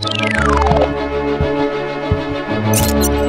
Thank you.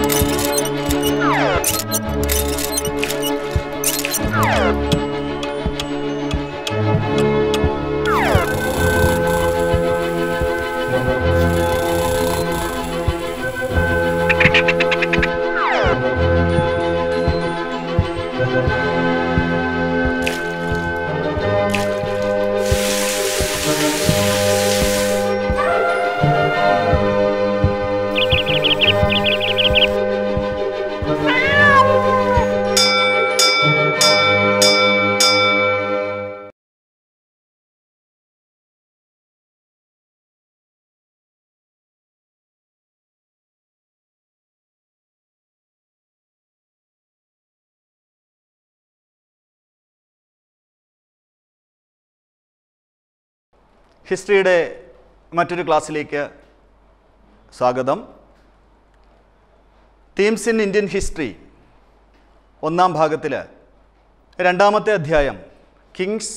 ഹിസ്റ്ററിയുടെ മറ്റൊരു ക്ലാസ്സിലേക്ക് സ്വാഗതം തീംസ് ഇൻ ഇന്ത്യൻ ഹിസ്റ്ററി ഒന്നാം ഭാഗത്തിൽ രണ്ടാമത്തെ അധ്യായം കിങ്സ്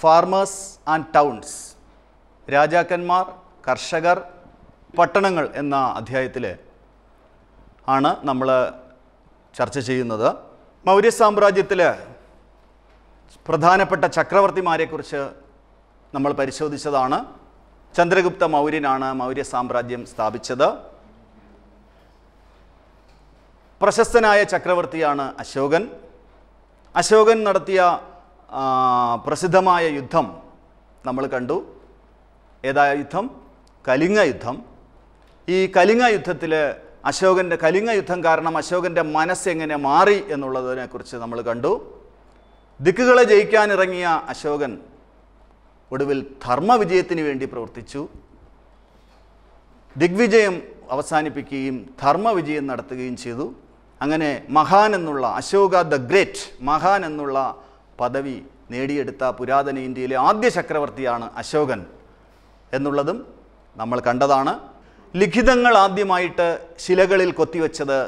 ഫാർമേഴ്സ് ആൻഡ് ടൗൺസ് രാജാക്കന്മാർ കർഷകർ പട്ടണങ്ങൾ എന്ന അധ്യായത്തിൽ ആണ് നമ്മൾ ചർച്ച ചെയ്യുന്നത് മൗര്യ സാമ്രാജ്യത്തിൽ പ്രധാനപ്പെട്ട ചക്രവർത്തിമാരെക്കുറിച്ച് നമ്മൾ പരിശോധിച്ചതാണ് ചന്ദ്രഗുപ്ത മൗര്യനാണ് മൗര്യ സാമ്രാജ്യം സ്ഥാപിച്ചത് പ്രശസ്തനായ ചക്രവർത്തിയാണ് അശോകൻ അശോകൻ നടത്തിയ പ്രസിദ്ധമായ യുദ്ധം നമ്മൾ കണ്ടു ഏതായ യുദ്ധം കലിംഗ യുദ്ധം ഈ കലിംഗ യുദ്ധത്തിൽ അശോകൻ്റെ കലിംഗ യുദ്ധം കാരണം അശോകൻ്റെ മനസ്സ് എങ്ങനെ മാറി എന്നുള്ളതിനെക്കുറിച്ച് നമ്മൾ കണ്ടു ദിക്കുകളെ ജയിക്കാനിറങ്ങിയ അശോകൻ ഒടുവിൽ ധർമ്മവിജയത്തിന് വേണ്ടി പ്രവർത്തിച്ചു ദിഗ്വിജയം അവസാനിപ്പിക്കുകയും ധർമ്മവിജയം നടത്തുകയും ചെയ്തു അങ്ങനെ മഹാൻ എന്നുള്ള അശോക ദ ഗ്രേറ്റ് മഹാൻ എന്നുള്ള പദവി നേടിയെടുത്ത പുരാതന ഇന്ത്യയിലെ ആദ്യ ചക്രവർത്തിയാണ് അശോകൻ എന്നുള്ളതും നമ്മൾ കണ്ടതാണ് ലിഖിതങ്ങൾ ആദ്യമായിട്ട് ശിലകളിൽ കൊത്തിവെച്ചത്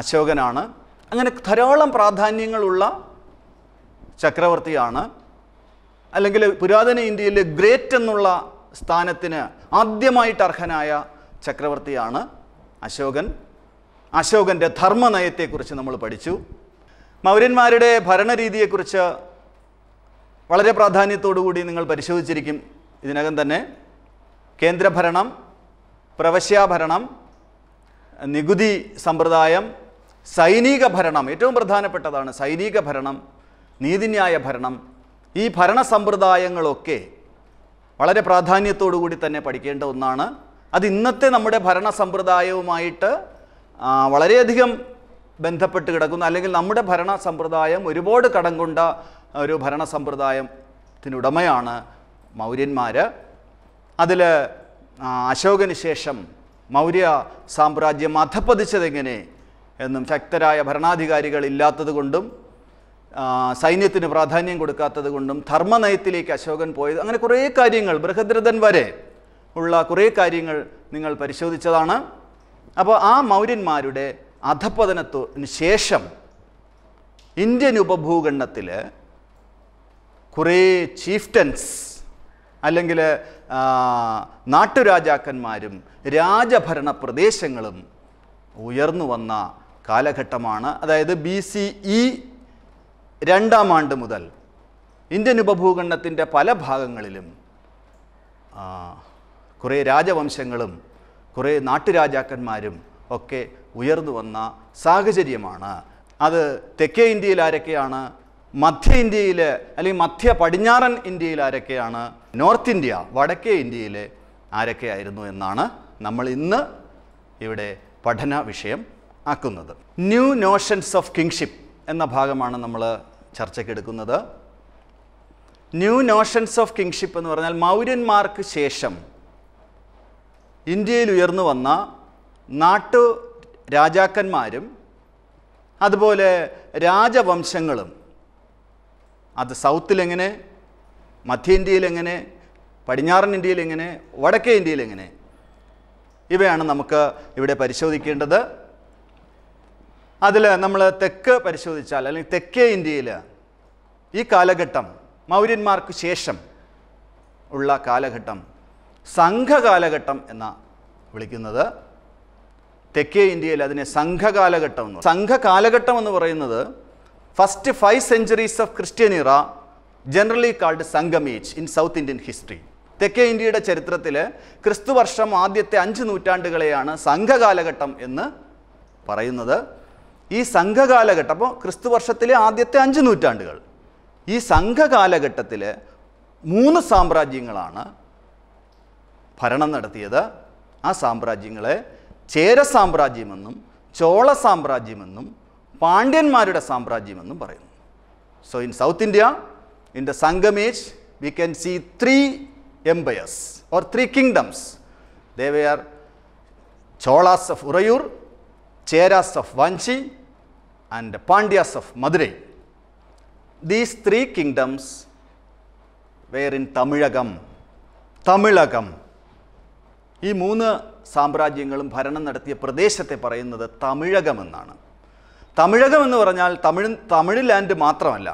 അശോകനാണ് അങ്ങനെ ധാരാളം പ്രാധാന്യങ്ങളുള്ള ചക്രവർത്തിയാണ് അല്ലെങ്കിൽ പുരാതന ഇന്ത്യയിലെ ഗ്രേറ്റ് എന്നുള്ള സ്ഥാനത്തിന് ആദ്യമായിട്ട് അർഹനായ ചക്രവർത്തിയാണ് അശോകൻ അശോകൻ്റെ ധർമ്മനയത്തെക്കുറിച്ച് നമ്മൾ പഠിച്ചു മൗര്യന്മാരുടെ ഭരണരീതിയെക്കുറിച്ച് വളരെ പ്രാധാന്യത്തോടുകൂടി നിങ്ങൾ പരിശോധിച്ചിരിക്കും ഇതിനകം തന്നെ കേന്ദ്രഭരണം പ്രവശ്യാഭരണം നികുതി സമ്പ്രദായം സൈനിക ഭരണം ഏറ്റവും പ്രധാനപ്പെട്ടതാണ് സൈനിക ഭരണം നീതിന്യായ ഭരണം ഈ ഭരണ സമ്പ്രദായങ്ങളൊക്കെ വളരെ പ്രാധാന്യത്തോടു കൂടി തന്നെ പഠിക്കേണ്ട ഒന്നാണ് അത് ഇന്നത്തെ നമ്മുടെ ഭരണ സമ്പ്രദായവുമായിട്ട് വളരെയധികം ബന്ധപ്പെട്ട് കിടക്കുന്നു അല്ലെങ്കിൽ നമ്മുടെ ഭരണ സമ്പ്രദായം ഒരുപാട് കടം കൊണ്ട ഒരു ഭരണ സമ്പ്രദായത്തിനുടമയാണ് മൗര്യന്മാർ അതിൽ അശോകന് ശേഷം മൗര്യ സാമ്രാജ്യം അധപ്പതിച്ചതെങ്ങനെ എന്നും ശക്തരായ ഭരണാധികാരികൾ ഇല്ലാത്തത് കൊണ്ടും സൈന്യത്തിന് പ്രാധാന്യം കൊടുക്കാത്തത് കൊണ്ടും ധർമ്മനയത്തിലേക്ക് അശോകൻ പോയത് അങ്ങനെ കുറേ കാര്യങ്ങൾ ബൃഹദ്രഥൻ വരെ ഉള്ള കുറേ കാര്യങ്ങൾ നിങ്ങൾ പരിശോധിച്ചതാണ് അപ്പോൾ ആ മൗര്യന്മാരുടെ അധപ്പതനത്തിന് ശേഷം ഇന്ത്യൻ ഉപഭൂഖണ്ഡത്തിൽ കുറേ ചീഫ്റ്റൻസ് അല്ലെങ്കിൽ നാട്ടുരാജാക്കന്മാരും രാജഭരണ പ്രദേശങ്ങളും ഉയർന്നു വന്ന കാലഘട്ടമാണ് അതായത് ബി സി ഇ രണ്ടാം ആണ്ട് മുതൽ ഇന്ത്യൻ ഉപഭൂഖണ്ഡത്തിൻ്റെ പല ഭാഗങ്ങളിലും കുറേ രാജവംശങ്ങളും കുറേ നാട്ടുരാജാക്കന്മാരും ഒക്കെ ഉയർന്നു വന്ന സാഹചര്യമാണ് അത് തെക്കേ ഇന്ത്യയിൽ ആരൊക്കെയാണ് മധ്യ ഇന്ത്യയിൽ അല്ലെങ്കിൽ മധ്യ പടിഞ്ഞാറൻ ഇന്ത്യയിൽ ആരൊക്കെയാണ് നോർത്ത് ഇന്ത്യ വടക്കേ ഇന്ത്യയിൽ ആരൊക്കെയായിരുന്നു എന്നാണ് നമ്മൾ ഇന്ന് ഇവിടെ പഠന വിഷയം ആക്കുന്നത് ന്യൂ നോഷൻസ് ഓഫ് കിങ്ഷിപ്പ് എന്ന ഭാഗമാണ് നമ്മൾ ചർച്ചയ്ക്കെടുക്കുന്നത് ന്യൂ നോഷൻസ് ഓഫ് കിങ്ഷിപ്പ് എന്ന് പറഞ്ഞാൽ മൗര്യന്മാർക്ക് ശേഷം ഇന്ത്യയിൽ ഉയർന്നു വന്ന നാട്ടു രാജാക്കന്മാരും അതുപോലെ രാജവംശങ്ങളും അത് സൗത്തിലെങ്ങനെ മധ്യേന്ത്യയിലെങ്ങനെ പടിഞ്ഞാറൻ ഇന്ത്യയിലെങ്ങനെ വടക്കേ ഇന്ത്യയിലെങ്ങനെ ഇവയാണ് നമുക്ക് ഇവിടെ പരിശോധിക്കേണ്ടത് അതിൽ നമ്മൾ തെക്ക് പരിശോധിച്ചാൽ അല്ലെങ്കിൽ തെക്കേ ഇന്ത്യയിൽ ഈ കാലഘട്ടം മൗര്യന്മാർക്ക് ശേഷം ഉള്ള കാലഘട്ടം സംഘകാലഘട്ടം എന്ന വിളിക്കുന്നത് തെക്കേ ഇന്ത്യയിൽ അതിനെ സംഘകാലഘട്ടം എന്ന് സംഘകാലഘട്ടം എന്ന് പറയുന്നത് first five centuries of Christian era generally called age in South Indian history തെക്കേ ഇന്ത്യയുടെ ചരിത്രത്തിൽ ക്രിസ്തുവർഷം ആദ്യത്തെ അഞ്ച് നൂറ്റാണ്ടുകളെയാണ് സംഘകാലഘട്ടം എന്ന് പറയുന്നത് ഈ സംഘകാലഘട്ടം അപ്പോൾ ക്രിസ്തു വർഷത്തിലെ ആദ്യത്തെ അഞ്ച് നൂറ്റാണ്ടുകൾ ഈ സംഘകാലഘട്ടത്തിൽ മൂന്ന് സാമ്രാജ്യങ്ങളാണ് ഭരണം നടത്തിയത് ആ സാമ്രാജ്യങ്ങളെ ചേര സാമ്രാജ്യമെന്നും ചോള സാമ്രാജ്യമെന്നും പാണ്ഡ്യന്മാരുടെ സാമ്രാജ്യമെന്നും പറയുന്നു so in South India in the Sangam age we can see three empires or three kingdoms ദേവയാർ Cholas of Uraiyur Cheras of Vanchi and the Pandyas of Madurai. These three kingdoms were in Tamilagam. Tamilagam. ഈ മൂന്ന് സാമ്രാജ്യങ്ങളും ഭരണം നടത്തിയ പ്രദേശത്തെ പറയുന്നത് തമിഴകം എന്നാണ് തമിഴകം എന്ന് പറഞ്ഞാൽ തമിഴ് തമിഴ് ലാൻഡ് മാത്രമല്ല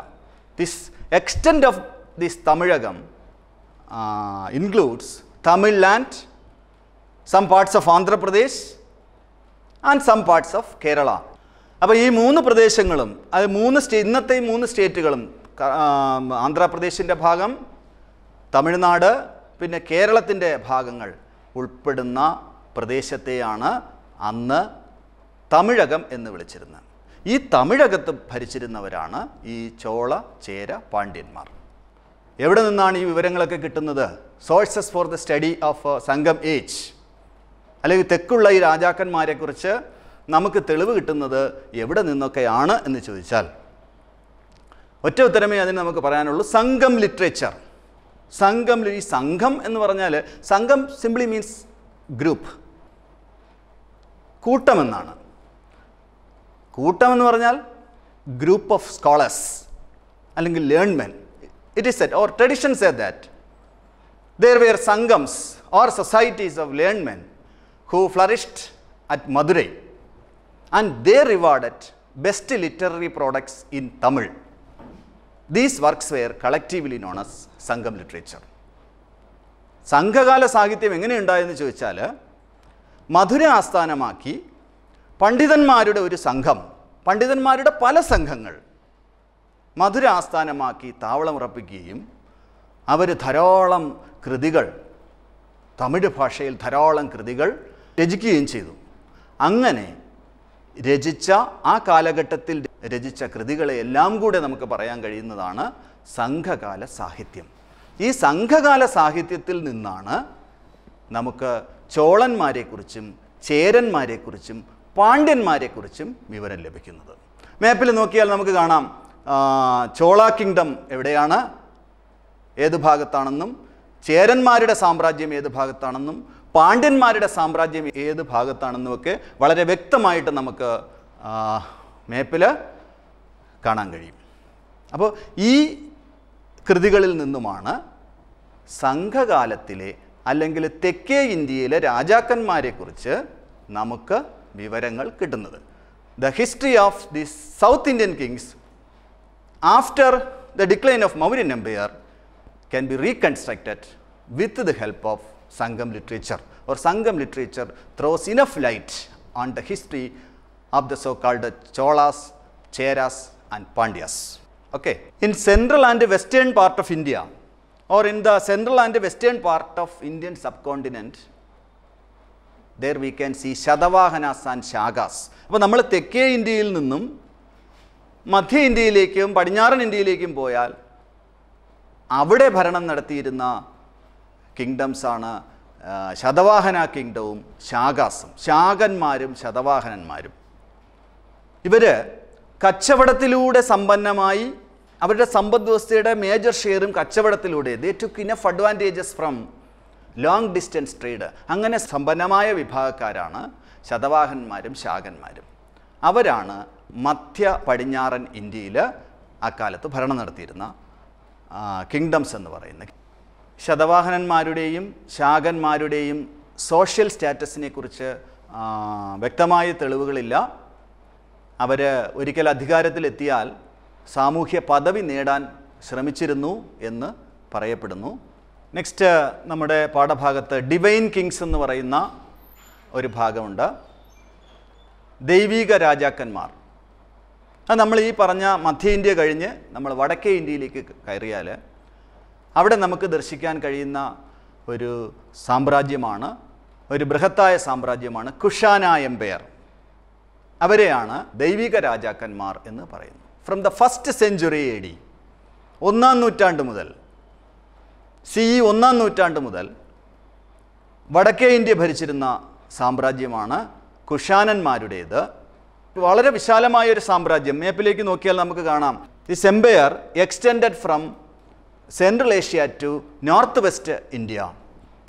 this extent of this Tamilakam includes Tamil land some parts of Andhra Pradesh and some parts of Kerala അപ്പോൾ ഈ മൂന്ന് പ്രദേശങ്ങളും അത് മൂന്ന് സ്റ്റേ ഇന്നത്തെ ഈ മൂന്ന് സ്റ്റേറ്റുകളും ആന്ധ്രാപ്രദേശിൻ്റെ ഭാഗം തമിഴ്നാട് പിന്നെ കേരളത്തിൻ്റെ ഭാഗങ്ങൾ ഉൾപ്പെടുന്ന പ്രദേശത്തെയാണ് അന്ന് തമിഴകം എന്ന് വിളിച്ചിരുന്നത് ഈ തമിഴകത്ത് ഭരിച്ചിരുന്നവരാണ് ഈ ചോള ചേര പാണ്ഡ്യന്മാർ എവിടെ നിന്നാണ് ഈ വിവരങ്ങളൊക്കെ കിട്ടുന്നത് sources for the study of Sangam age അല്ലെങ്കിൽ തെക്കുള്ള ഈ രാജാക്കന്മാരെക്കുറിച്ച് നമുക്ക് തെളിവ് കിട്ടുന്നത് എവിടെ നിന്നൊക്കെയാണ് എന്ന് ചോദിച്ചാൽ ഒറ്റ ഉത്തരമേ അതിന് നമുക്ക് പറയാനുള്ളൂ സംഘം ലിറ്ററേച്ചർ സംഘം ഈ സംഘം എന്ന് പറഞ്ഞാൽ സംഘം സിംപ്ലി മീൻസ് ഗ്രൂപ്പ് കൂട്ടമെന്നാണ് കൂട്ടം എന്ന് പറഞ്ഞാൽ ഗ്രൂപ്പ് ഓഫ് സ്കോളേഴ്സ് അല്ലെങ്കിൽ learned men it is said or tradition say that there were Sangams or societies of learned men who flourished at Madurai and they rewarded best literary products in Tamil. These works were collectively known as Sangam literature. സംഘകാല സാഹിത്യം എങ്ങനെയുണ്ടായെന്ന് ചോദിച്ചാൽ മധുര ആസ്ഥാനമാക്കി പണ്ഡിതന്മാരുടെ ഒരു സംഘം പണ്ഡിതന്മാരുടെ പല സംഘങ്ങൾ മധുര ആസ്ഥാനമാക്കി താവളമുറപ്പിക്കുകയും അവർ ധാരാളം കൃതികൾ തമിഴ് ഭാഷയിൽ ധാരാളം കൃതികൾ രചിക്കുകയും ചെയ്തു അങ്ങനെ രചിച്ച ആ കാലഘട്ടത്തിൽ രചിച്ച കൃതികളെ എല്ലാം കൂടെ നമുക്ക് പറയാൻ കഴിയുന്നതാണ് സംഘകാല സാഹിത്യം ഈ സംഘകാല സാഹിത്യത്തിൽ നിന്നാണ് നമുക്ക് ചോളന്മാരെക്കുറിച്ചും ചേരന്മാരെക്കുറിച്ചും പാണ്ഡ്യന്മാരെക്കുറിച്ചും വിവരം ലഭിക്കുന്നത് മാപ്പിൽ നോക്കിയാൽ നമുക്ക് കാണാം ചോള കിങ്ഡം എവിടെയാണ് ഏത് ഭാഗത്താണെന്നും ചേരന്മാരുടെ സാമ്രാജ്യം ഏത് ഭാഗത്താണെന്നും പാണ്ഡ്യന്മാരുടെ സാമ്രാജ്യം ഏത് ഭാഗത്താണെന്നൊക്കെ വളരെ വ്യക്തമായിട്ട് നമുക്ക് മേപ്പിൽ കാണാൻ കഴിയും അപ്പോൾ ഈ കൃതികളിൽ നിന്നുമാണ് സംഘകാലത്തിലെ അല്ലെങ്കിൽ തെക്കേ ഇന്ത്യയിലെ രാജാക്കന്മാരെക്കുറിച്ച് നമുക്ക് വിവരങ്ങൾ കിട്ടുന്നത് the history of the South Indian kings after the decline of Mauryan empire can be reconstructed with the help of Sangam literature or Sangam literature throws enough light on the history of the so-called Cholas, Cheras and Pandyas. Okay. In central and western part of India or in the central and western part of Indian subcontinent, there we can see Shadavahanas and Shagas. അപ്പോൾ നമ്മൾ തെക്കേ ഇന്ത്യയിൽ നിന്നും മധ്യ ഇന്ത്യയിലേക്കും പടിഞ്ഞാറൻ ഇന്ത്യയിലേക്കും പോയാൽ അവിടെ ഭരണം നടത്തിയിരുന്ന കിങ്ഡംസാണ് ശതവാഹന കിങ്ഡവും ശാഖാസും ശാഖന്മാരും ശതവാഹനന്മാരും ഇവർ കച്ചവടത്തിലൂടെ സമ്പന്നമായി അവരുടെ സമ്പദ് വ്യവസ്ഥയുടെ മേജർ ഷെയറും കച്ചവടത്തിലൂടെ they took enough advantages from long distance trade അങ്ങനെ സമ്പന്നമായ വിഭാഗക്കാരാണ് ശതവാഹന്മാരും ശാഖന്മാരും അവരാണ് മധ്യ പടിഞ്ഞാറൻ ഇന്ത്യയിൽ അക്കാലത്ത് ഭരണം നടത്തിയിരുന്ന കിങ്ഡംസ് എന്ന് പറയുന്നത് ശതവാഹനന്മാരുടെയും ശാഖന്മാരുടെയും സോഷ്യൽ സ്റ്റാറ്റസിനെ കുറിച്ച് വ്യക്തമായ തെളിവുകളില്ല അവർ ഒരിക്കൽ അധികാരത്തിലെത്തിയാൽ സാമൂഹ്യ പദവി നേടാൻ ശ്രമിച്ചിരുന്നു എന്ന് പറയപ്പെടുന്നു നെക്സ്റ്റ് നമ്മുടെ പാഠഭാഗത്ത് ഡിവൈൻ കിങ്സ് എന്ന് പറയുന്ന ഒരു ഭാഗമുണ്ട് ദൈവീക രാജാക്കന്മാർ അത് നമ്മൾ ഈ പറഞ്ഞ മധ്യ ഇന്ത്യ കഴിഞ്ഞ് നമ്മൾ വടക്കേ ഇന്ത്യയിലേക്ക് കയറിയാൽ അവിടെ നമുക്ക് ദർശിക്കാൻ കഴിയുന്ന ഒരു സാമ്രാജ്യമാണ് ഒരു ബൃഹത്തായ സാമ്രാജ്യമാണ് കുഷാന എംപയർ അവരെയാണ് ദൈവിക രാജാക്കന്മാർ എന്ന് പറയുന്നത് from the first century A D ഒന്നാം നൂറ്റാണ്ട് മുതൽ സി ഇ e ഒന്നാം നൂറ്റാണ്ട് മുതൽ വടക്കേ ഇന്ത്യ ഭരിച്ചിരുന്ന സാമ്രാജ്യമാണ് കുഷാനന്മാരുടേത് വളരെ വിശാലമായ ഒരു സാമ്രാജ്യം മേപ്പിലേക്ക് നോക്കിയാൽ നമുക്ക് കാണാം this empire extended from central Asia to north west India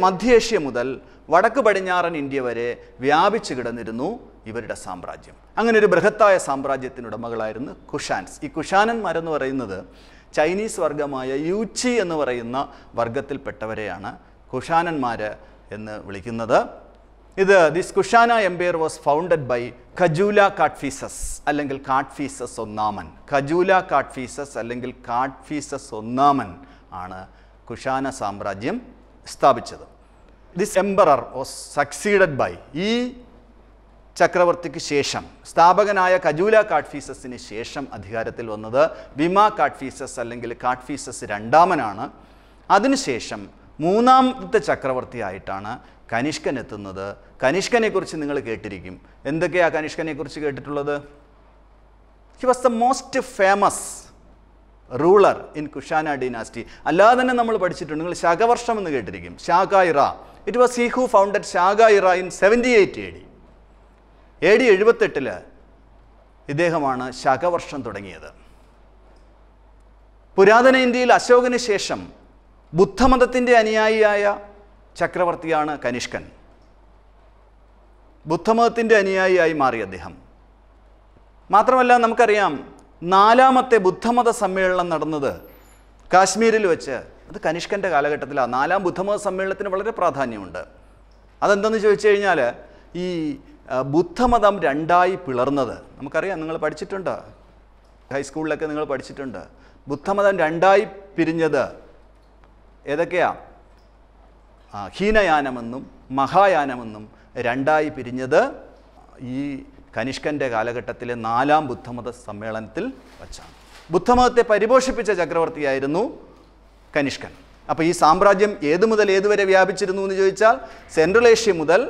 മധ്യേഷ്യ മുതൽ വടക്ക് പടിഞ്ഞാറൻ ഇന്ത്യ വരെ വ്യാപിച്ചു കിടന്നിരുന്നു ഇവരുടെ സാമ്രാജ്യം അങ്ങനെ ഒരു ബൃഹത്തായ സാമ്രാജ്യത്തിനുടമകളായിരുന്നു കുഷാൻസ് ഈ കുഷാനന്മാരെന്ന് പറയുന്നത് ചൈനീസ് വർഗമായ യൂച്ചി എന്ന് പറയുന്ന വർഗത്തിൽപ്പെട്ടവരെയാണ് കുഷാനന്മാർ എന്ന് വിളിക്കുന്നത് ഇത് this Kushana empire was founded by Kujula Kadphises അല്ലെങ്കിൽ കാട്ട്ഫീസസ് ഒന്നാമൻ ഖജൂല കാട്ട്ഫീസസ് അല്ലെങ്കിൽ കാട്ട്ഫീസസ് ഒന്നാമൻ ആണ് കുഷാന സാമ്രാജ്യം സ്ഥാപിച്ചത് this emperor was succeeded by ഈ ചക്രവർത്തിക്ക് ശേഷം സ്ഥാപകനായ കജൂല കാട്ട്ഫീസസിന് ശേഷം അധികാരത്തിൽ വന്നത് വിമ കാട്ട്ഫീസസ് അല്ലെങ്കിൽ കാട്ട്ഫീസസ് രണ്ടാമനാണ് അതിനുശേഷം മൂന്നാമത്തെ ചക്രവർത്തിയായിട്ടാണ് കനിഷ്കൻ എത്തുന്നത് കനിഷ്കനെക്കുറിച്ച് നിങ്ങൾ കേട്ടിരിക്കും എന്തൊക്കെയാണ് കനിഷ്കനെക്കുറിച്ച് കേട്ടിട്ടുള്ളത് he was the most famous ruler in Kushana dynasty അല്ലാതെ തന്നെ നമ്മൾ പഠിച്ചിട്ടുണ്ട് നിങ്ങൾ ശകവർഷം എന്ന് കേട്ടിരിക്കും Shaka era it was he who founded Shaka era in seventy eight A D A D എഴുപത്തെട്ടിൽ ഇദ്ദേഹമാണ് ശകവർഷം തുടങ്ങിയത് പുരാതന ഇന്ത്യയിൽ അശോകന് ശേഷം ബുദ്ധമതത്തിൻ്റെ അനുയായിയായ ചക്രവർത്തിയാണ് കനിഷ്കൻ ബുദ്ധമതത്തിൻ്റെ അനുയായിയായി മാറി അദ്ദേഹം മാത്രമല്ല നമുക്കറിയാം നാലാമത്തെ ബുദ്ധമത സമ്മേളനം നടന്നത് കാശ്മീരിൽ വെച്ച് അത് കനിഷ്കൻ്റെ കാലഘട്ടത്തിലാണ് നാലാം ബുദ്ധമത സമ്മേളനത്തിന് വളരെ പ്രാധാന്യമുണ്ട് അതെന്തെന്ന് ചോദിച്ചു കഴിഞ്ഞാൽ ഈ ബുദ്ധമതം രണ്ടായി പിളർന്നത് നമുക്കറിയാം നിങ്ങൾ പഠിച്ചിട്ടുണ്ട് ഹൈസ്കൂളിലൊക്കെ നിങ്ങൾ പഠിച്ചിട്ടുണ്ട് ബുദ്ധമതം രണ്ടായി പിരിഞ്ഞത് ഏതൊക്കെയാ ഹീനയാനമെന്നും മഹായാനമെന്നും രണ്ടായി പിരിഞ്ഞത് ഈ കനിഷ്കൻ്റെ കാലഘട്ടത്തിലെ നാലാം ബുദ്ധമത സമ്മേളനത്തിൽ വച്ചാണ് ബുദ്ധമതത്തെ പരിപോഷിപ്പിച്ച ചക്രവർത്തിയായിരുന്നു കനിഷ്കൻ അപ്പോൾ ഈ സാമ്രാജ്യം ഏതു മുതൽ ഏതുവരെ വ്യാപിച്ചിരുന്നു എന്ന് ചോദിച്ചാൽ സെൻട്രൽ ഏഷ്യ മുതൽ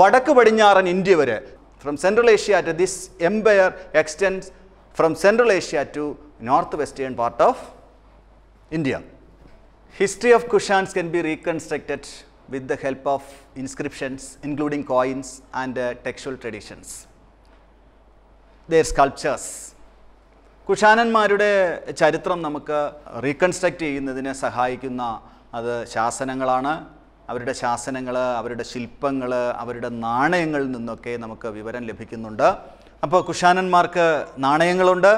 വടക്ക് പടിഞ്ഞാറൻ ഇന്ത്യ വരെ from central Asia to this empire extends from central Asia to north western part of India history of Kushans can be reconstructed with the help of inscriptions including coins and uh, textual traditions. Their sculptures. കുഷാനന്മാരുടെ ചരിത്രം നമുക്ക് reconstruct ചെയ്യുന്നതിനെ സഹായിക്കുന്ന അത് ശാസനങ്ങളാണ് അവരുടെ ശാസനങ്ങൾ അവരുടെ ശില്പങ്ങൾ അവരുടെ നാണയങ്ങളിൽ നിന്നൊക്കെ നമുക്ക് വിവരം ലഭിക്കുന്നുണ്ട് അപ്പോൾ കുഷാനന്മാർക്ക് നാണയങ്ങളുണ്ട്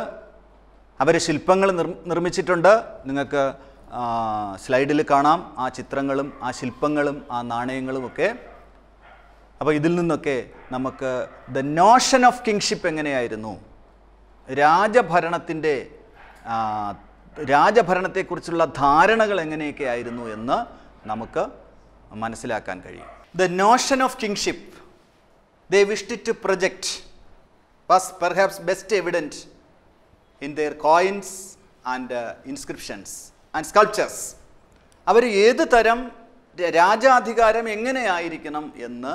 അവർ ശില്പങ്ങൾ നിർമ്മിച്ചിട്ടുണ്ട് നിങ്ങൾക്ക് സ്ലൈഡിൽ കാണാം ആ ചിത്രങ്ങളും ആ ശില്പങ്ങളും ആ നാണയങ്ങളും ഒക്കെ അപ്പോൾ ഇതിൽ നിന്നൊക്കെ നമുക്ക് ദ നോഷൻ ഓഫ് കിങ്ഷിപ്പ് എങ്ങനെയായിരുന്നു രാജഭരണത്തിൻ്റെ രാജഭരണത്തെക്കുറിച്ചുള്ള ധാരണകൾ എങ്ങനെയൊക്കെ ആയിരുന്നു എന്ന് നമുക്ക് മനസ്സിലാക്കാൻ കഴിയും the notion of kingship they wished to project was perhaps best evident in their coins and inscriptions and sculptures അവർ ഏത് തരം രാജാധികാരം എങ്ങനെയായിരിക്കണം എന്ന്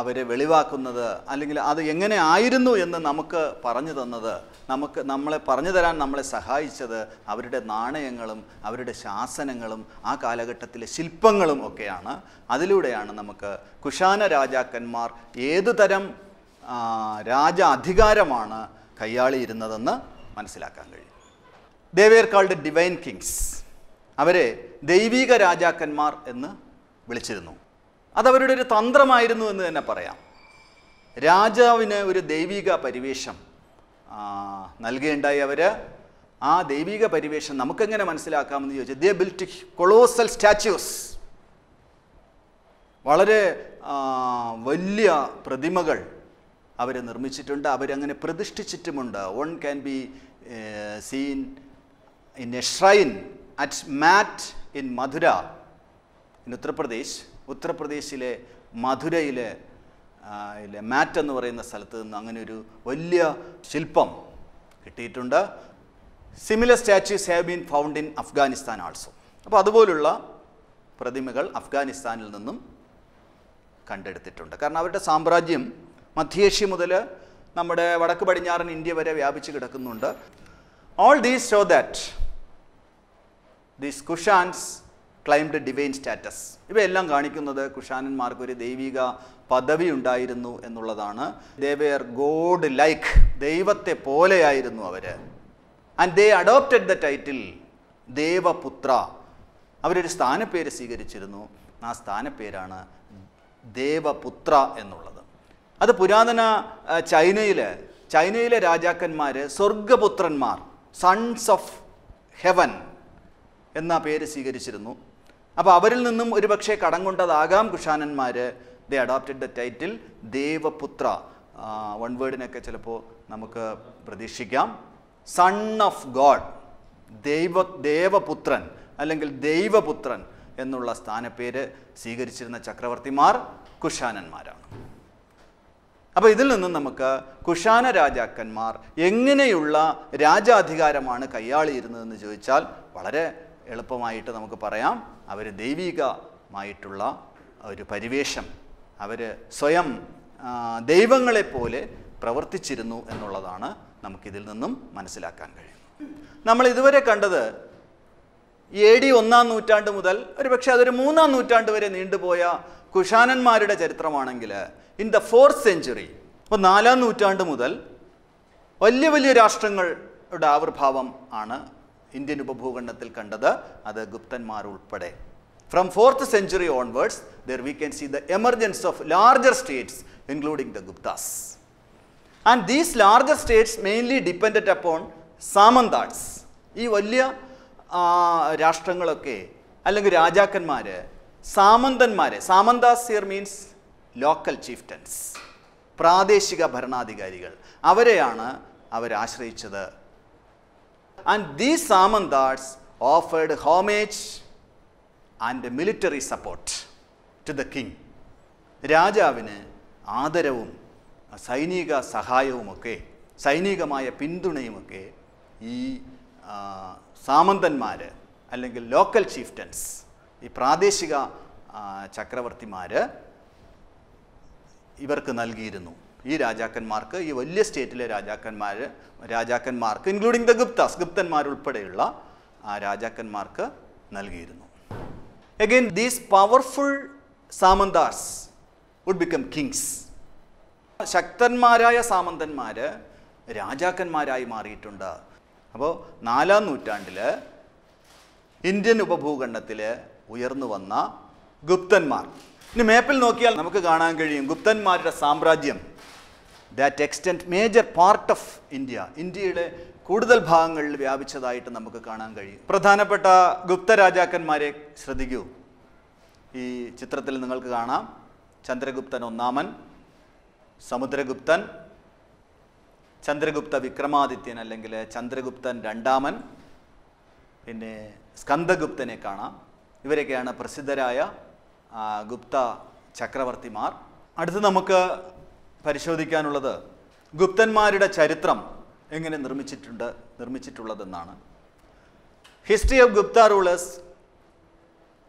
അവരെ വെളിവാക്കുന്നത് അല്ലെങ്കിൽ അത് എങ്ങനെ ആയിരുന്നു എന്ന് നമുക്ക് പറഞ്ഞു തന്നത് നമുക്ക് നമ്മളെ പറഞ്ഞു തരാൻ നമ്മളെ സഹായിച്ചത് അവരുടെ നാണയങ്ങളും അവരുടെ ശാസനങ്ങളും ആ കാലഘട്ടത്തിലെ ശില്പങ്ങളും ഒക്കെയാണ് അതിലൂടെയാണ് നമുക്ക് കുഷാന രാജാക്കന്മാർ ഏത് തരം രാജ അധികാരമാണ് കൈയാളിയിരുന്നതെന്ന് മനസ്സിലാക്കാൻ കഴിയും they were were called divine kings അവരെ ദൈവിക രാജാക്കന്മാർ എന്ന് വിളിച്ചിരുന്നു അതവരുടെ ഒരു തന്ത്രമായിരുന്നു എന്ന് തന്നെ പറയാം രാജാവിന് ഒരു ദൈവിക പരിവേഷം നൽകുകയുണ്ടായി അവർ ആ ദൈവിക പരിവേഷം നമുക്കെങ്ങനെ മനസ്സിലാക്കാമെന്ന് ചോദിച്ചാൽ ദേ ബിൽറ്റ് കൊളോസൽ സ്റ്റാച്യൂസ് വളരെ വലിയ പ്രതിമകൾ അവർ നിർമ്മിച്ചിട്ടുണ്ട് അവരങ്ങനെ പ്രതിഷ്ഠിച്ചിട്ടുമുണ്ട് one can be seen in a shrine at MAT in Madhura, in Uttarpradesh, ഉത്തർപ്രദേശിലെ മധുരയിലെ ഇലെ മാറ്റ് എന്ന് പറയുന്ന സ്ഥലത്ത് നിന്ന് അങ്ങനെ ഒരു വലിയ ശില്പം കിട്ടിയിട്ടുണ്ട് similar statues have been found in Afghanistan also അപ്പോൾ അതുപോലുള്ള പ്രതിമകൾ അഫ്ഗാനിസ്ഥാനിൽ നിന്നും കണ്ടെടുത്തിട്ടുണ്ട് കാരണം അവരുടെ സാമ്രാജ്യം മധ്യേഷ്യ മുതൽ നമ്മുടെ വടക്ക് പടിഞ്ഞാറൻ ഇന്ത്യ വരെ വ്യാപിച്ച് കിടക്കുന്നുണ്ട് all these show that this Kushans claimed divine status ഇവയെല്ലാം കാണിക്കുന്നത് കുഷാനന്മാർക്ക് ഒരു ദൈവിക പദവി ഉണ്ടായിരുന്നു എന്നുള്ളതാണ് ദേവയർ ഗോഡ് ലൈക്ക് ദൈവത്തെ പോലെയായിരുന്നു അവർ and they adopted the title Devaputra അവരൊരു സ്ഥാനപ്പേര് സ്വീകരിച്ചിരുന്നു ആ സ്ഥാനപ്പേരാണ് ദേവപുത്ര എന്നുള്ളത് അത് പുരാതന ചൈനയിൽ ചൈനയിലെ രാജാക്കന്മാർ സ്വർഗപുത്രന്മാർ സൺസ് ഓഫ് ഹെവൻ എന്ന പേര് സ്വീകരിച്ചിരുന്നു അപ്പോൾ അവരിൽ നിന്നും ഒരുപക്ഷെ കടം കൊണ്ടതാകാം കുഷാനന്മാർ they adopted the title Devaputra one വേർഡിനൊക്കെ ചിലപ്പോൾ നമുക്ക് പ്രതീക്ഷിക്കാം സൺ ഓഫ് ഗോഡ് ദൈവ ദേവപുത്രൻ അല്ലെങ്കിൽ ദൈവപുത്രൻ എന്നുള്ള സ്ഥാനപ്പേര് സ്വീകരിച്ചിരുന്ന ചക്രവർത്തിമാർ കുഷാനന്മാരാണ് അപ്പോൾ ഇതിൽ നിന്നും നമുക്ക് കുഷാന രാജാക്കന്മാർ എങ്ങനെയുള്ള രാജാധികാരമാണ് കൈയാളിയിരുന്നതെന്ന് ചോദിച്ചാൽ വളരെ എളുപ്പമായിട്ട് നമുക്ക് പറയാം അവർ ദൈവികമായിട്ടുള്ള ഒരു പരിവേഷം അവർ സ്വയം ദൈവങ്ങളെപ്പോലെ പ്രവർത്തിച്ചിരുന്നു എന്നുള്ളതാണ് നമുക്കിതിൽ നിന്നും മനസ്സിലാക്കാൻ കഴിയും നമ്മൾ ഇതുവരെ കണ്ടത് എ ഡി ഒന്നാം നൂറ്റാണ്ട് മുതൽ ഒരു പക്ഷേ അതൊരു മൂന്നാം നൂറ്റാണ്ട് വരെ നീണ്ടുപോയ കുഷാനന്മാരുടെ ചരിത്രമാണെങ്കിൽ ഇൻ ദ ഫോർത്ത് സെഞ്ചുറി ഇപ്പോൾ നാലാം നൂറ്റാണ്ട് മുതൽ വലിയ വലിയ രാഷ്ട്രങ്ങളുടെ ആവിർഭാവം ആണ് ഇന്ത്യൻ ഉപഭൂഖണ്ഡത്തിൽ കണ്ടത് അത് ഗുപ്തന്മാർ ഉൾപ്പെടെ from fourth century onwards there we can see the emergence of larger states including the Guptas and these larger states mainly depend upon samantas ഈ വലിയ രാഷ്ട്രങ്ങളൊക്കെ അല്ലെങ്കിൽ രാജാക്കന്മാർ സാമന്തന്മാരെ samantas here means local chieftains പ്രാദേശിക ഭരണാധികാരികൾ അവരെയാണ് അവരാശ്രയിച്ചത് and these Samandars offered homage and military support to the king. രാജാവിന് ആദരവും സൈനിക സഹായവുമൊക്കെ സൈനികമായ പിന്തുണയുമൊക്കെ ഈ സാമന്തന്മാർ അല്ലെങ്കിൽ ലോക്കൽ ചീഫ്റ്റൻസ് ഈ പ്രാദേശിക ചക്രവർത്തിമാർ ഇവർക്ക് നൽകിയിരുന്നു ഈ രാജാക്കന്മാർക്ക് ഈ വലിയ സ്റ്റേറ്റിലെ രാജാക്കന്മാർ രാജാക്കന്മാർക്ക് ഇൻക്ലൂഡിങ് ദ ഗുപ്തസ് ഗുപ്തന്മാരുൾപ്പെടെയുള്ള ആ രാജാക്കന്മാർക്ക് നൽകിയിരുന്നു again these powerful samantas would become kings ശക്തന്മാരായ സാമന്തന്മാർ രാജാക്കന്മാരായി മാറിയിട്ടുണ്ട് അപ്പോൾ നാലാം നൂറ്റാണ്ടിൽ ഇന്ത്യൻ ഉപഭൂഖണ്ഡത്തിൽ ഉയർന്നു വന്ന ഗുപ്തന്മാർ ഇനി മാപ്പിൽ നോക്കിയാൽ നമുക്ക് കാണാൻ കഴിയും ഗുപ്തന്മാരുടെ സാമ്രാജ്യം that extent major part of India ഇന്ത്യയുടെ കൂടുതൽ ഭാഗങ്ങളിൽ വ്യാപിച്ചതായിട്ട് നമുക്ക് കാണാൻ കഴിയും പ്രധാനപ്പെട്ട ഗുപ്ത രാജാക്കന്മാരെ ശ്രദ്ധിക്കൂ ഈ ചിത്രത്തിൽ നിങ്ങൾക്ക് കാണാം ചന്ദ്രഗുപ്തൻ ഒന്നാമൻ സമുദ്രഗുപ്തൻ ചന്ദ്രഗുപ്ത വിക്രമാദിത്യൻ അല്ലെങ്കിൽ ചന്ദ്രഗുപ്തൻ രണ്ടാമൻ പിന്നെ സ്കന്ദഗുപ്തനെ കാണാം ഇവരൊക്കെയാണ് പ്രസിദ്ധരായ ഗുപ്ത ചക്രവർത്തിമാർ അടുത്ത് നമുക്ക് പരിശോധിക്കാനുള്ളത് ഗുപ്തന്മാരുടെ ചരിത്രം എങ്ങനെ നിർമ്മിച്ചിട്ടുണ്ട് നിർമ്മിച്ചിട്ടുള്ളതെന്നാണ് history of Gupta rulers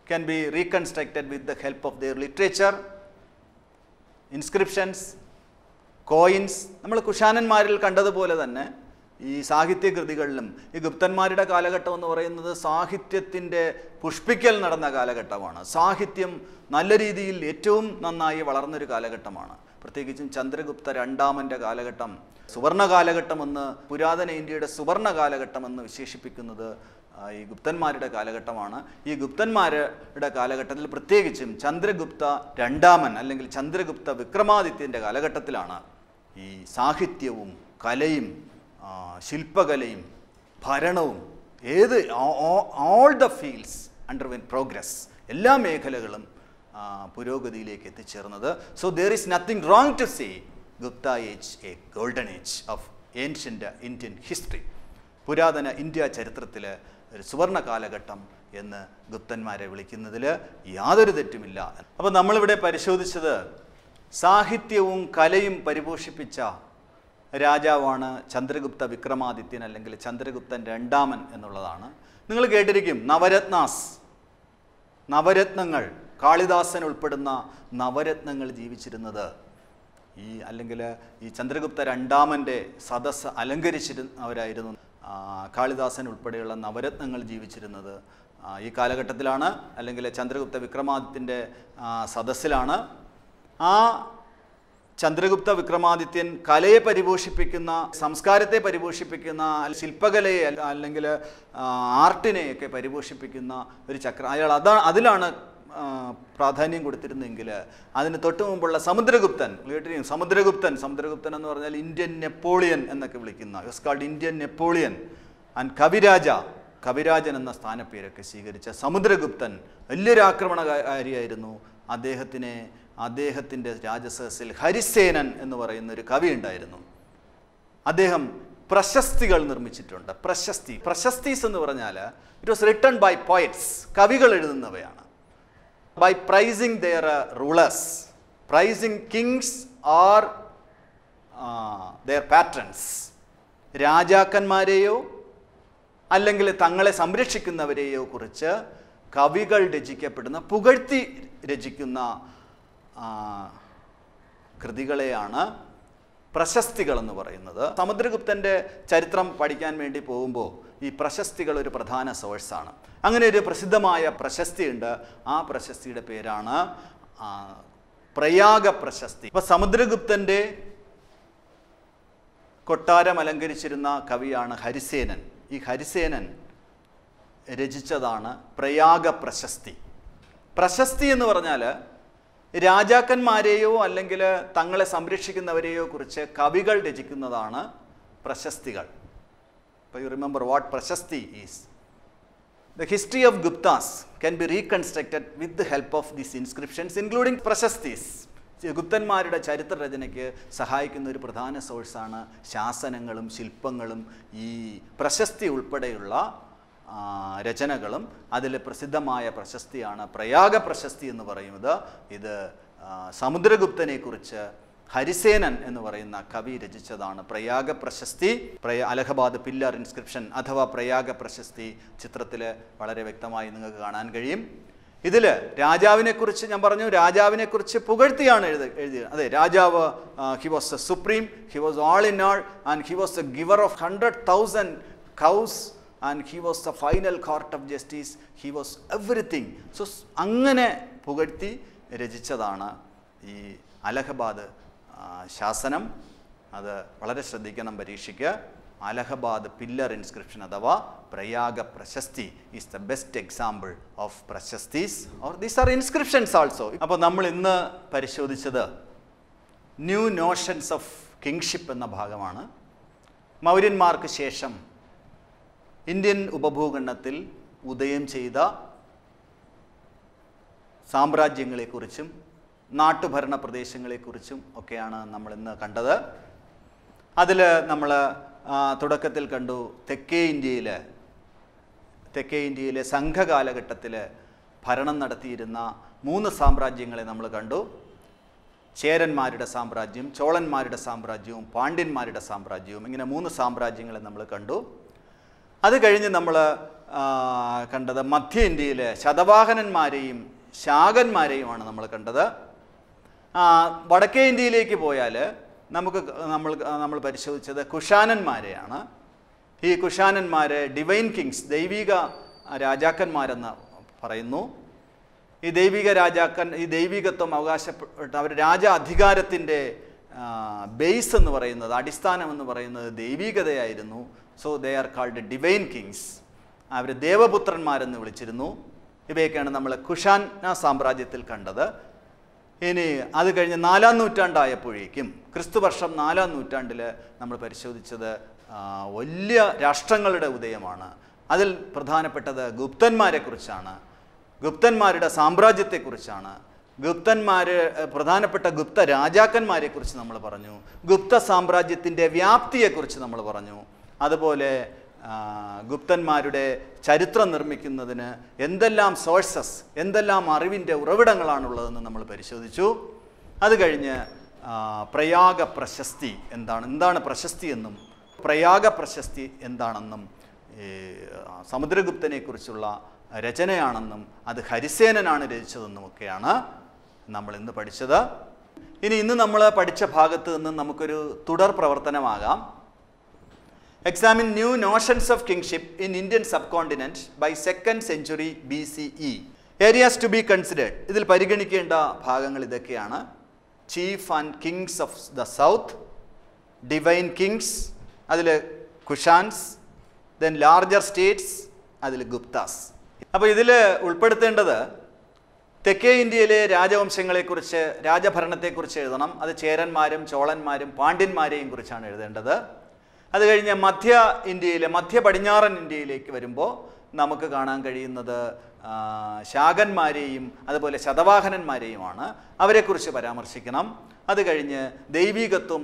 can be reconstructed with the help of their literature inscriptions coins നമ്മൾ കുഷാനന്മാരിൽ കണ്ടതുപോലെ തന്നെ ഈ സാഹിത്യകൃതികളിലും ഈ ഗുപ്തന്മാരുടെ കാലഘട്ടം എന്ന് പറയുന്നത് സാഹിത്യത്തിൻ്റെ പുഷ്പിക്കൽ നടന്ന കാലഘട്ടമാണ് സാഹിത്യം നല്ല രീതിയിൽ ഏറ്റവും നന്നായി വളർന്നൊരു കാലഘട്ടമാണ് പ്രത്യേകിച്ചും ചന്ദ്രഗുപ്ത രണ്ടാമൻ്റെ കാലഘട്ടം സുവർണ കാലഘട്ടമെന്ന് പുരാതന ഇന്ത്യയുടെ സുവർണ കാലഘട്ടമെന്ന് വിശേഷിപ്പിക്കുന്നത് ഈ ഗുപ്തന്മാരുടെ കാലഘട്ടമാണ് ഈ ഗുപ്തന്മാരുടെ കാലഘട്ടത്തിൽ പ്രത്യേകിച്ചും ചന്ദ്രഗുപ്ത രണ്ടാമൻ അല്ലെങ്കിൽ ചന്ദ്രഗുപ്ത വിക്രമാദിത്യൻ്റെ കാലഘട്ടത്തിലാണ് ഈ സാഹിത്യവും കലയും ശില്പകലയും ഭരണവും ഏത് all the fields underwent progress എല്ലാ മേഖലകളും പുരോഗതിയിലേക്ക് എത്തിച്ചേർന്നത് so there is nothing wrong to say Gupta age a golden age of ancient Indian history പുരാതന ഇന്ത്യ ചരിത്രത്തിൽ ഒരു സുവർണ കാലഘട്ടം എന്ന് ഗുപ്തന്മാരെ വിളിക്കുന്നതിൽ യാതൊരു തെറ്റുമില്ല അപ്പോൾ നമ്മളിവിടെ പരിശോധിച്ചത് സാഹിത്യവും കലയും പരിപോഷിപ്പിച്ച രാജാവാണ് ചന്ദ്രഗുപ്ത വിക്രമാദിത്യൻ അല്ലെങ്കിൽ ചന്ദ്രഗുപ്തൻ രണ്ടാമൻ എന്നുള്ളതാണ് നിങ്ങൾ കേട്ടിരിക്കും നവരത്നാസ് നവരത്നങ്ങൾ കാളിദാസൻ ഉൾപ്പെടുന്ന നവരത്നങ്ങൾ ജീവിച്ചിരുന്നത് ഈ അല്ലെങ്കിൽ ഈ ചന്ദ്രഗുപ്ത രണ്ടാമൻ്റെ സദസ് അലങ്കരിച്ചിരുന്നവരായിരുന്നു കാളിദാസൻ ഉൾപ്പെടെയുള്ള നവരത്നങ്ങൾ ജീവിച്ചിരുന്നത് ഈ കാലഘട്ടത്തിലാണ് അല്ലെങ്കിൽ ചന്ദ്രഗുപ്ത വിക്രമാദിത്യൻ്റെ സദസ്സിലാണ് ആ ചന്ദ്രഗുപ്ത വിക്രമാദിത്യൻ കലയെ പരിപോഷിപ്പിക്കുന്ന സംസ്കാരത്തെ പരിപോഷിപ്പിക്കുന്ന ശില്പകലയെ അല്ലെങ്കിൽ ആർട്ടിനെയൊക്കെ പരിപോഷിപ്പിക്കുന്ന ഒരു ചക്രം അയാൾ അതാണ് അതിലാണ് പ്രാധാന്യം കൊടുത്തിരുന്നെങ്കിൽ അതിന് തൊട്ടു മുമ്പുള്ള സമുദ്രഗുപ്തൻ കേട്ടിരിക്കും സമുദ്രഗുപ്തൻ സമുദ്രഗുപ്തൻ എന്ന് പറഞ്ഞാൽ ഇന്ത്യൻ നെപ്പോളിയൻ എന്നൊക്കെ വിളിക്കുന്ന is called Indian Napoleon and Kaviraja കവിരാജൻ എന്ന സ്ഥാനപ്പേരൊക്കെ സ്വീകരിച്ച സമുദ്രഗുപ്തൻ വലിയൊരു ആക്രമണകാരിയായിരുന്നു അദ്ദേഹത്തിനെ അദ്ദേഹത്തിൻ്റെ രാജസഹസിൽ ഹരിസേനൻ എന്ന് പറയുന്ന ഒരു കവി ഉണ്ടായിരുന്നു അദ്ദേഹം പ്രശസ്തികൾ നിർമ്മിച്ചിട്ടുണ്ട് പ്രശസ്തി പ്രശസ്തീസ് എന്ന് പറഞ്ഞാൽ it was written by poets കവികൾ എഴുതുന്നവയാണ് by praising their uh, rulers, praising kings or uh, their patrons. രാജാക്കന്മാരെയോ അല്ലെങ്കിൽ തങ്ങളെ സംരക്ഷിക്കുന്നവരെയോ കുറിച്ച് കവികൾ രചിക്കപ്പെടുന്ന പുകഴ്ത്തി രചിക്കുന്ന കൃതികളെയാണ് എന്ന് പറയുന്നത് സമുദ്രഗുപ്തൻ്റെ ചരിത്രം പഠിക്കാൻ വേണ്ടി പോകുമ്പോൾ ഈ പ്രശസ്തികൾ ഒരു പ്രധാന സോഴ്സാണ് അങ്ങനെ ഒരു പ്രസിദ്ധമായ പ്രശസ്തിയുണ്ട് ആ പ്രശസ്തിയുടെ പേരാണ് പ്രയാഗ പ്രശസ്തി ഇപ്പം സമുദ്രഗുപ്തൻ്റെ കൊട്ടാരം അലങ്കരിച്ചിരുന്ന കവിയാണ് ഹരിസേനൻ ഈ ഹരിസേനൻ രചിച്ചതാണ് പ്രയാഗ പ്രശസ്തി പ്രശസ്തി എന്ന് പറഞ്ഞാൽ രാജാക്കന്മാരെയോ അല്ലെങ്കിൽ തങ്ങളെ സംരക്ഷിക്കുന്നവരെയോ കുറിച്ച് കവികൾ രചിക്കുന്നതാണ് പ്രശസ്തികൾ ഇപ്പോൾ you remember what prashasti is the history of Guptas can be reconstructed with the help of these inscriptions including prashastis ഗുപ്തന്മാരുടെ ചരിത്ര രചനയ്ക്ക് സഹായിക്കുന്ന ഒരു പ്രധാന സോഴ്സാണ് ശാസനങ്ങളും ശില്പങ്ങളും ഈ പ്രശസ്തി ഉൾപ്പെടെയുള്ള രചനകളും അതിൽ പ്രസിദ്ധമായ പ്രശസ്തിയാണ് പ്രയാഗ പ്രശസ്തി എന്ന് പറയുന്നത് ഇത് സമുദ്രഗുപ്തനെക്കുറിച്ച് ഹരിസേനൻ എന്ന് പറയുന്ന കവി രചിച്ചതാണ് പ്രയാഗ പ്രശസ്തി പ്രയ അലഹബാദ് പില്ലർ ഇൻസ്ക്രിപ്ഷൻ അഥവാ പ്രയാഗ പ്രശസ്തി ചിത്രത്തിൽ വളരെ വ്യക്തമായി നിങ്ങൾക്ക് കാണാൻ കഴിയും ഇതിൽ രാജാവിനെക്കുറിച്ച് ഞാൻ പറഞ്ഞു രാജാവിനെക്കുറിച്ച് പുകഴ്ത്തിയാണ് എഴുതി എഴുതിയത് അതെ രാജാവ് he was a supreme he was all in all and he was a giver of hundred thousand cows and he was the final court of justice he was everything so അങ്ങനെ പുകഴ്ത്തി രചിച്ചതാണ് ഈ അലഹബാദ് ശാസനം അത് വളരെ ശ്രദ്ധിക്കണം പരീക്ഷയ്ക്ക് അലഹബാദ് പില്ലർ ഇൻസ്ക്രിപ്ഷൻ അഥവാ Prayaga prashasti is the best example of prashastis or these are inscriptions also അപ്പോൾ നമ്മൾ ഇന്ന് പരിശോധിച്ചത് ന്യൂ നോഷൻസ് ഓഫ് കിങ്ഷിപ്പ് എന്ന ഭാഗമാണ് മൗര്യന്മാർക്ക് ശേഷം ഇന്ത്യൻ ഉപഭൂഖണ്ഡത്തിൽ ഉദയം ചെയ്ത സാമ്രാജ്യങ്ങളെക്കുറിച്ചും നാട്ടുഭരണ പ്രദേശങ്ങളെക്കുറിച്ചും ഒക്കെയാണ് നമ്മൾ ഇന്ന് കണ്ടത് അതിൽ നമ്മൾ തുടക്കത്തിൽ കണ്ടു തെക്കേ ഇന്ത്യയിൽ തെക്കേ ഇന്ത്യയിലെ സംഘകാലഘട്ടത്തിൽ ഭരണം നടത്തിയിരുന്ന മൂന്ന് സാമ്രാജ്യങ്ങളെ നമ്മൾ കണ്ടു ചേരന്മാരുടെ സാമ്രാജ്യം ചോളന്മാരുടെ സാമ്രാജ്യവും പാണ്ഡ്യന്മാരുടെ സാമ്രാജ്യവും ഇങ്ങനെ മൂന്ന് സാമ്രാജ്യങ്ങളെ നമ്മൾ കണ്ടു അത് കഴിഞ്ഞ് നമ്മൾ കണ്ടത് മധ്യ ഇന്ത്യയിലെ ശതവാഹനന്മാരെയും ശാഖന്മാരെയുമാണ് നമ്മൾ കണ്ടത് വടക്കേ ഇന്ത്യയിലേക്ക് പോയാൽ നമുക്ക് നമ്മൾ നമ്മൾ പരിശോധിച്ചത് കുഷാനന്മാരെയാണ് ഈ കുഷാനന്മാരെ ഡിവൈൻ കിങ്സ് ദൈവിക രാജാക്കന്മാരെന്ന് പറയുന്നു ഈ ദൈവിക രാജാക്കൻ ഈ ദൈവികത്വം അവകാശപ്പെട്ട അവർ രാജ അധികാരത്തിൻ്റെ ബേസ് എന്ന് പറയുന്നത് അടിസ്ഥാനം എന്ന് പറയുന്നത് ദൈവികതയായിരുന്നു so they are called divine kings അവർ ദേവപുത്രന്മാരെന്ന് വിളിച്ചിരുന്നു ഇവയൊക്കെയാണ് നമ്മൾ കുഷാന സാമ്രാജ്യത്തിൽ കണ്ടത് ഇനി അത് കഴിഞ്ഞ് നാലാം നൂറ്റാണ്ടായപ്പോഴേക്കും ക്രിസ്തുവർഷം നാലാം നൂറ്റാണ്ടിൽ നമ്മൾ പരിശോധിച്ചത് വലിയ രാഷ്ട്രങ്ങളുടെ ഉദയമാണ് അതിൽ പ്രധാനപ്പെട്ടത് ഗുപ്തന്മാരെക്കുറിച്ചാണ് ഗുപ്തന്മാരുടെ സാമ്രാജ്യത്തെക്കുറിച്ചാണ് ഗുപ്തന്മാർ പ്രധാനപ്പെട്ട ഗുപ്ത രാജാക്കന്മാരെക്കുറിച്ച് നമ്മൾ പറഞ്ഞു ഗുപ്ത സാമ്രാജ്യത്തിൻ്റെ വ്യാപ്തിയെക്കുറിച്ച് നമ്മൾ പറഞ്ഞു അതുപോലെ ഗുപ്തന്മാരുടെ ചരിത്രം നിർമ്മിക്കുന്നതിന് എന്തെല്ലാം സോഴ്സസ് എന്തെല്ലാം അറിവിൻ്റെ ഉറവിടങ്ങളാണുള്ളതെന്ന് നമ്മൾ പരിശോധിച്ചു അത് കഴിഞ്ഞ് പ്രയാഗ പ്രശസ്തി എന്താണ് എന്താണ് പ്രശസ്തി എന്നും പ്രയാഗ പ്രശസ്തി എന്താണെന്നും ഈ സമുദ്രഗുപ്തനെക്കുറിച്ചുള്ള രചനയാണെന്നും അത് ഹരിസേനനാണ് രചിച്ചതെന്നുമൊക്കെയാണ് നമ്മൾ ഇന്ന് പഠിച്ചത് ഇനി ഇന്ന് നമ്മൾ പഠിച്ച ഭാഗത്ത് നിന്ന് നമുക്കൊരു തുടർ പ്രവർത്തനമാകാം Examine new notions of kingship in Indian subcontinent by second century BCE. Areas to be considered. ഇതിൽ പരിഗണിക്കേണ്ട ഭാഗങ്ങൾ ഇതൊക്കെയാണ് chief and kings of the south divine kings അതിൽ കുഷാൻസ് ദെൻ ലാർജർ സ്റ്റേറ്റ്സ് അതിൽ ഗുപ്താസ് അപ്പോൾ ഇതിൽ ഉൾപ്പെടുത്തേണ്ടത് തെക്കേ ഇന്ത്യയിലെ രാജവംശങ്ങളെക്കുറിച്ച് രാജഭരണത്തെക്കുറിച്ച് എഴുതണം അത് ചേരന്മാരും ചോളന്മാരും പാണ്ഡ്യന്മാരെയും കുറിച്ചാണ് എഴുതേണ്ടത് അത് കഴിഞ്ഞ് മധ്യ ഇന്ത്യയിലെ മധ്യ പടിഞ്ഞാറൻ ഇന്ത്യയിലേക്ക് വരുമ്പോൾ നമുക്ക് കാണാൻ കഴിയുന്നത് ശാഖന്മാരെയും അതുപോലെ ശതവാഹനന്മാരെയുമാണ് അവരെക്കുറിച്ച് പരാമർശിക്കണം അത് കഴിഞ്ഞ് ദൈവീകത്വം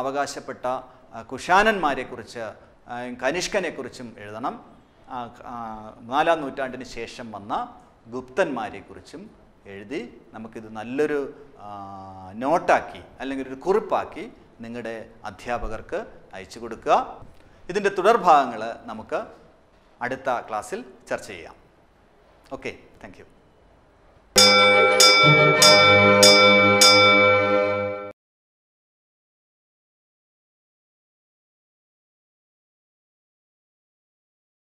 അവകാശപ്പെട്ട കുഷാനന്മാരെക്കുറിച്ച് കനിഷ്കനെക്കുറിച്ചും എഴുതണം നാലാം നൂറ്റാണ്ടിന് ശേഷം വന്ന ഗുപ്തന്മാരെക്കുറിച്ചും എഴുതി നമുക്കിത് നല്ലൊരു നോട്ടാക്കി അല്ലെങ്കിൽ ഒരു കുറിപ്പാക്കി നിങ്ങളുടെ അധ്യാപകർക്ക് അയച്ചു കൊടുക്കുക ഇതിൻ്റെ തുടർഭാഗങ്ങൾ നമുക്ക് അടുത്ത ക്ലാസ്സിൽ ചർച്ച ചെയ്യാം ഓക്കെ താങ്ക് യു